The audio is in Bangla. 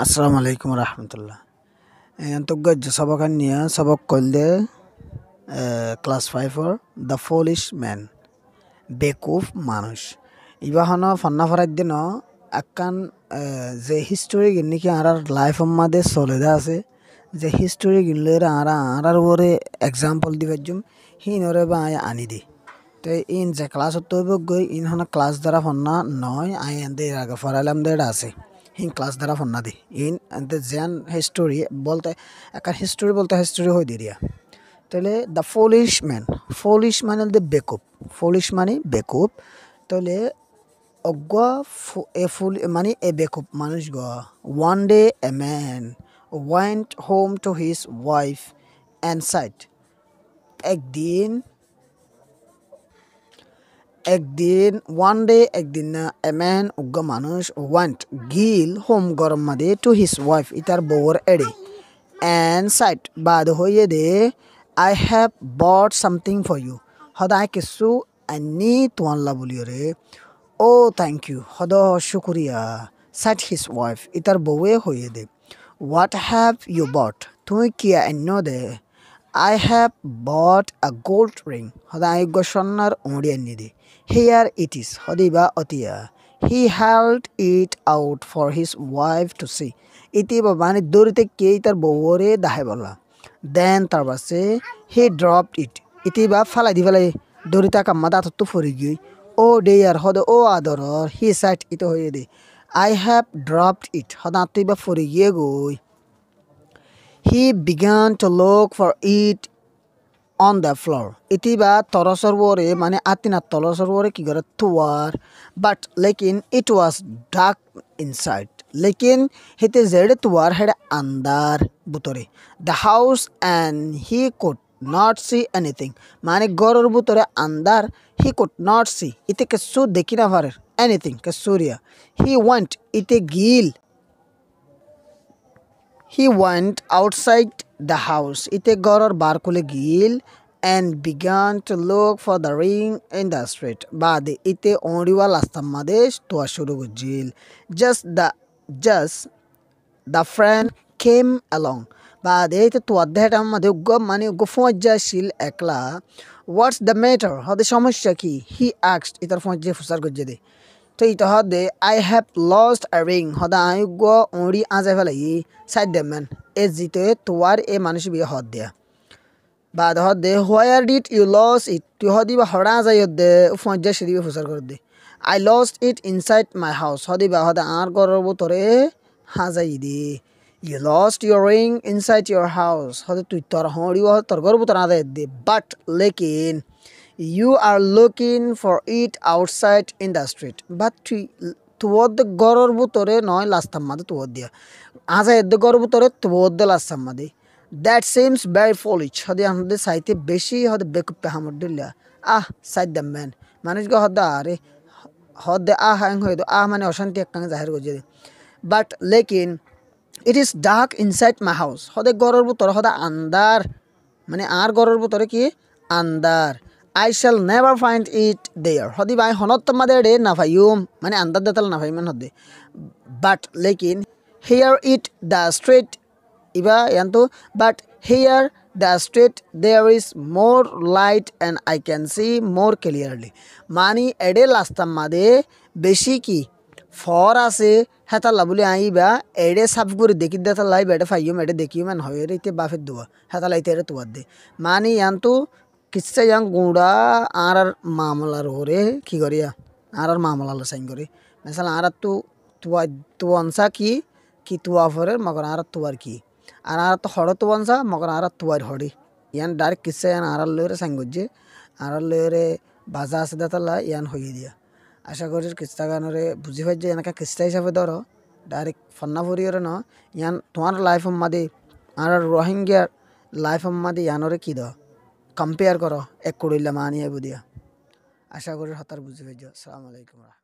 আসসালামু আলাইকুম রহমতুল্লাহ অন্তর্জ্ঞ সবকান নিয়ে সবক কলদে ক্লাস ফাইভর দ্য ফলিশ ম্যান বেকুফ মানুষ ইবাহন ফন্না ফারার দিন আকান যে হিস্টোরি নাকি আর লাইফ আমাদের চলে দা আছে যে হিস্টোরি গিনলে আরা আর ওরে এক্সাম্পল দিবার জুম হিন ওরে বা আয় আনি দি তো ইন যে ক্লাস হতে গই ইন হন ক্লাস দ্বারা ফন্না নয় আয় এন দে আগে ফরাইলাম দেড়া আছে হিন ক্লাস দ্বারা ফোন না দি ইন দ্য জ্যান হিস্টোরি বলতে একটা হিস্টোরি বলতে হিস্টোরি হয়ে দিয়া তাহলে দ্য ফলিশ ম্যান ফলিশ মানে দ্য বেকুপ ফলিশ মানে বেকুপ তাহলে অজ্ঞ এ ফুল মানে এ বেকুপ মানুষ গ one day a man went home to his wife and said একদিন একদিন ওয়ান ডে একদিন না এ ম্যান উগ্র মানুষ ওয়ান্ট গিল হোম গরম মাদে টু হিস ওয়াইফ ইতার বৌর এড়ে এন সাইট বাদ হইয়ে দে I have bought something for you হদায় কিছু আনি তোয়ান লাবলিও রে ও থ্যাংক ইউ হদ শুক্রিয়া সাইট হিস ওয়াইফ ইতার বউয়ে হইয়ে দে হোয়াট হ্যাভ ইউ বট তুমি কি আন্য দে I have bought a gold ring হদে আয়োগ্য সন্ন্যার উমরিয়ান নিধি হেয়ার ইট ইস হদি বা অতিয়া he held it out for his wife to see ইতি বা মানে দৌড়িতে কে তার বউরে দাহে বলা দেন তার পাশে হি ড্রপ ইট ইতি বা ফালাই দি ফেলাই দৌড়িতে কাম্মা দাঁত তো ফরি গিয়ে ও ডে আর হদ ও আদর হি সাইট ইত হয়ে দে আই হ্যাভ ড্রপড ইট হদা তুই বা ফরি গিয়ে গই He began to look for it on the floor. Itiba torosor wore mane atina torosor ki gore tuar but lekin it was dark inside. Lekin hite zed tuar had andar butore. The house and he could not see anything. Mane goror butore andar he could not see. Ite kesu dekina varer anything kesuria. He went ite gil He went outside the house, itegorar barkulegil, and began to look for the ring in the street. But ite onriwa lastamadesh tuashurugujil. Just the just the friend came along. But ite tuadhetamade ugga mani ugufwaja shil ekla. What's the matter? Hadi সমস্যা কি? He asked. ইতার ফোন যে ফুসার গুজে দে তৈত হদে I have lost a ring হদা আই গ ওড়ি আজে ফেলাই সাইড দেমেন এ জিতে তোয়ার এ মানুষ বিয়ে হদ দিয়া বাদ হদে হোয়ার ডিট ইউ লস ইট তুই হদি বা হড়া যাই হদে ফজ্জা সিরিবে ফুসার করে দে I lost it inside my house হদি বা হদা আর গরর বতরে হাজাই did you lost your ring inside your house হদে তুই তোর হড়ি তোর গর্ব তোর আদায় দে বাট লেকিন You are looking for it outside in the street. But তুবদ গরর বুতরে নয় লাস্তাম মাদে তুবদ দিয়া আজা এদ্দ গরর বুতরে তুবদ লাস্তাম মাদে দ্যাট সিমস ভেরি ফলিচ হদে আমাদের সাইতে বেশি হদে বেকুপে হামর দিল্লা আহ সাইদ দ্য ম্যান মানুষ গ হদা আরে হদে আহ হ্যাং হয়ে দো আহ মানে অশান্তি একটাঙ্গে জাহির গজে বাট লেকিন it is dark inside my house হদে গরর বুতরে হদা আন্দার মানে আর গরর বুতরে কি আন্দার I shall never find it there হদি ভাই হনত মাদেরে নাফাইম মানে আন্দাজ দাতাল নাফাইমান হদে বাট লেকিন হেয়ার ইট দ্য স্ট্রেট ইবা ইয়ান্তু but here the street there is more light and I can see more clearly মানে এডে লাস্তাম মাদে বেশি কি ফর আছে হেতাল্লা বলে আইবা এড়ে সাফ করে দেখি দেতাল্লাই বেড়ে ফাইম এডে দেখিও মান হয় রে বাফের দোয়া হেতাল্লাইতে এরে তোয়ার দে মানে ইয়ান্তু কিসে যাং গুঁড়া আর আর মামলার ওরে কি করিয়া আর আর মামলা সাইন করি মেসাল আর আর তু তুয়া তুয়ানসা কি কি তুয়া ফরের মগর আর তুয়ার কি আর আর তো হড় তুয়ানসা মগর আর তুয়ার হড়ি ইয়ান ডার কিসে ইয়ান আর আর লইরে সাইন করছে আর আর লইরে বাজা আছে দাতালা ইয়ান হইয়ে দিয়া আশা করি কিস্তা গানরে বুঝি পাই যে এনেকা কিস্তা হিসাবে ধর ডাইরেক্ট ফন্না ফুরিয়রে ন ইয়ান তোমার লাইফ মাদি আর রোহিঙ্গিয়ার লাইফ মাদি ইয়ানরে কি দ কম্পেয়ার করো এক করইলা মানিয়ে বুদিয়া আশা করি হতার বুঝি হয়ে যাও আসসালামু আলাইকুম